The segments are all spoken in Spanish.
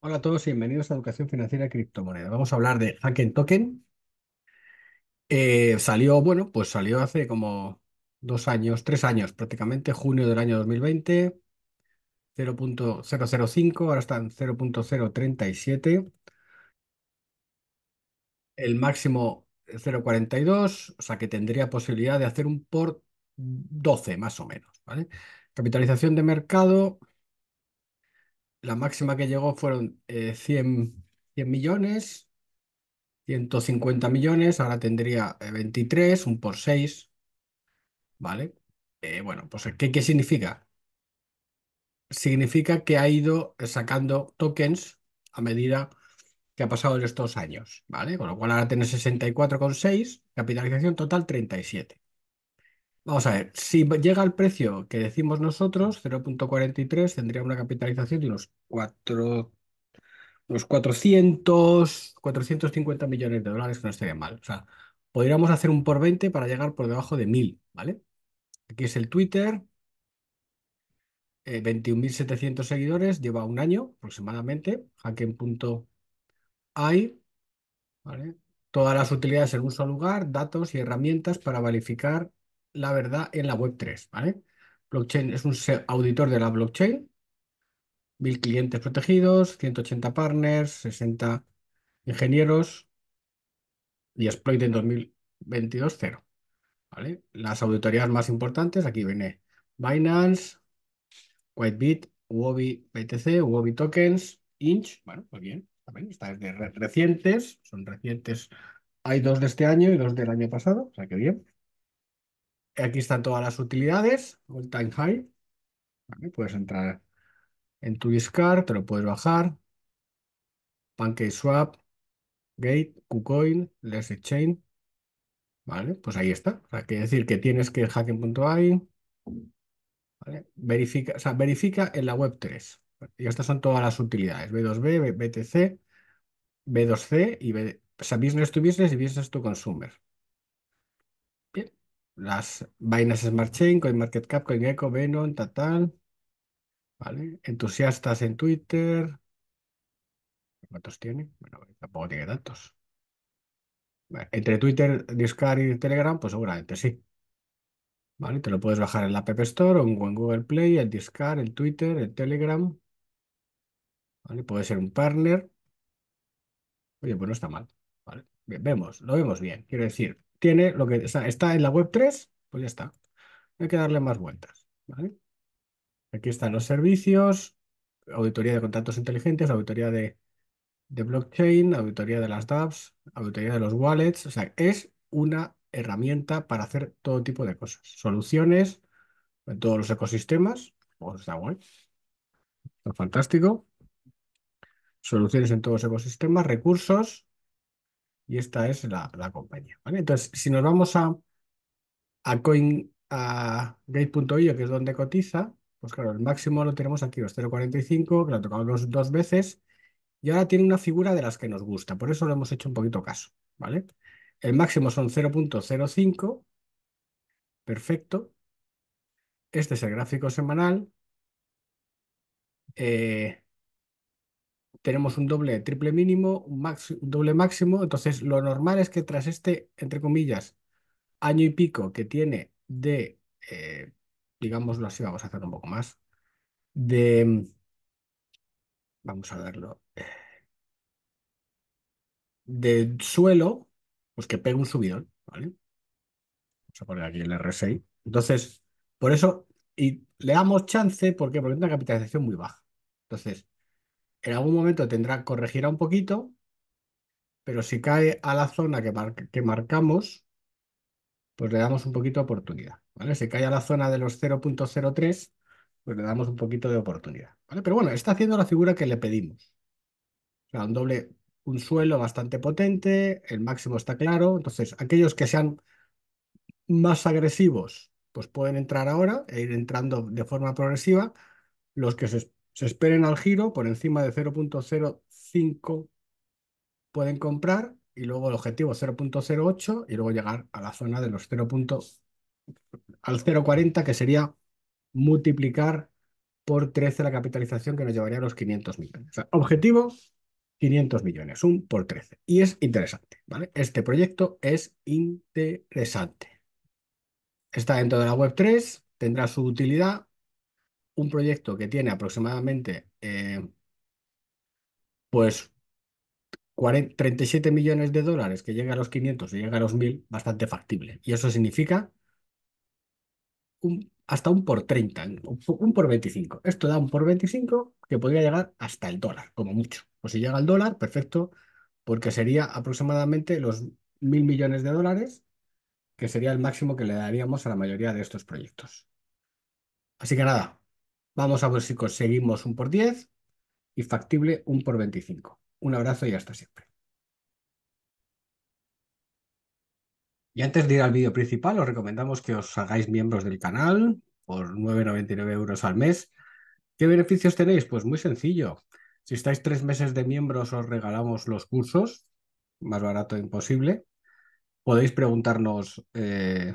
Hola a todos y bienvenidos a Educación Financiera y Criptomonedas. Vamos a hablar de Hacken Token. Eh, salió, bueno, pues salió hace como dos años, tres años prácticamente, junio del año 2020, 0.005, ahora está en 0.037, el máximo 0.42, o sea que tendría posibilidad de hacer un por 12 más o menos, ¿vale? Capitalización de mercado, la máxima que llegó fueron 100, eh, millones, 150 millones, ahora tendría 23, eh, un por 6, ¿vale? Eh, bueno, pues ¿qué, ¿qué significa? Significa que ha ido sacando tokens a medida que ha pasado en estos años, ¿vale? Con lo cual ahora tiene 64,6, capitalización total 37. Vamos a ver, si llega al precio que decimos nosotros, 0.43, tendría una capitalización de unos 400, 450 millones de dólares, que no estaría mal. O sea, podríamos hacer un por 20 para llegar por debajo de 1000, ¿vale? Aquí es el Twitter, 21.700 eh, seguidores, lleva un año aproximadamente, hacken.ai, ¿vale? Todas las utilidades en un solo lugar, datos y herramientas para verificar la verdad en la web 3, ¿vale? Blockchain es un auditor de la blockchain, mil clientes protegidos, 180 partners, 60 ingenieros y exploit en 2022 cero. ¿vale? Las auditorías más importantes, aquí viene Binance, Whitebit, Huobi BTC, Huobi Tokens, Inch, bueno, muy pues bien, también está de recientes, son recientes, hay dos de este año y dos del año pasado, o sea que bien. Aquí están todas las utilidades, all time high. puedes entrar en tu card, te lo puedes bajar. PancakeSwap, Gate, KuCoin, Less Chain, Vale, pues ahí está. O quiere decir que tienes que hacking.ai. Verifica, verifica en la web 3. Y estas son todas las utilidades. B2B, BTC, B2C y B, o sea, business to business y business to consumer las vainas Smart Chain, CoinMarketCap, CoinGecko, Venom, Tatal, ¿vale? Entusiastas en Twitter. ¿Cuántos tiene? Bueno, tampoco tiene datos. Entre Twitter, Discord y Telegram, pues seguramente sí. ¿Vale? Te lo puedes bajar en la App Store o en Google Play, el Discord, el Twitter, el Telegram. ¿Vale? Puede ser un partner. Oye, pues no está mal. ¿Vale? Bien, vemos, lo vemos bien. Quiero decir, tiene lo que está, en la web 3, pues ya está. hay que darle más vueltas. ¿vale? Aquí están los servicios, auditoría de contactos inteligentes, auditoría de, blockchain, auditoría de las dApps, auditoría de los wallets. O sea, es una herramienta para hacer todo tipo de cosas. Soluciones en todos los ecosistemas. Pues está guay. Está fantástico. Soluciones en todos los ecosistemas, recursos, y esta es la, compañía. ¿vale? Entonces, si nos vamos a, a gate.io, que es donde cotiza, pues claro, el máximo lo tenemos aquí, los 0.45, que lo tocamos dos, veces, y ahora tiene una figura de las que nos gusta, por eso lo hemos hecho un poquito caso, ¿vale? El máximo son 0.05, perfecto. Este es el gráfico semanal. Eh, tenemos un doble, triple mínimo, un, doble máximo. Entonces, lo normal es que tras este, entre comillas, año y pico que tiene de, eh, digámoslo así, vamos a hacer un poco más, de, vamos a verlo, eh, de suelo, pues que pegue un subidón, ¿vale? Vamos a poner aquí el R6, Entonces, por eso, y le damos chance, ¿por Porque tiene una capitalización muy baja. Entonces, en algún momento tendrá, corregirá un poquito, pero si cae a la zona que, que marcamos, pues le damos un poquito de oportunidad, ¿vale? Si cae a la zona de los 0.03, pues le damos un poquito de oportunidad, ¿vale? Pero bueno, está haciendo la figura que le pedimos. un doble, un suelo bastante potente, el máximo está claro, entonces aquellos que sean más agresivos, pues pueden entrar ahora e ir entrando de forma progresiva, los que se se esperen al giro por encima de 0.05 pueden comprar y luego el objetivo 0.08 y luego llegar a la zona de los 0. al 0.40 que sería multiplicar por 13 la capitalización que nos llevaría a los 500 millones. O sea, objetivo 500 millones, un por 13. Y es interesante, ¿vale? Este proyecto es interesante. Está dentro de la web 3, tendrá su utilidad, un proyecto que tiene aproximadamente eh, pues 37 millones de dólares, que llega a los 500 y llega a los 1000, bastante factible. Y eso significa hasta un por 30, un por 25. Esto da un por 25 que podría llegar hasta el dólar, como mucho. O pues si llega al dólar, perfecto, porque sería aproximadamente los 1000 millones de dólares, que sería el máximo que le daríamos a la mayoría de estos proyectos. Así que nada, Vamos a ver si conseguimos un por 10 y factible un por 25. Un abrazo y hasta siempre. Y antes de ir al vídeo principal, os recomendamos que os hagáis miembros del canal por 9,99 euros al mes. ¿Qué beneficios tenéis? Pues muy sencillo. Si estáis tres meses de miembros, os regalamos los cursos, más barato imposible. Podéis preguntarnos eh,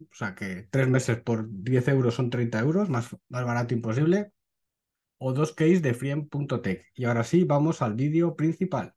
O sea que tres meses por 10 euros son 30 euros, más, barato imposible. O dos case de friend.tech. Y ahora sí, vamos al vídeo principal.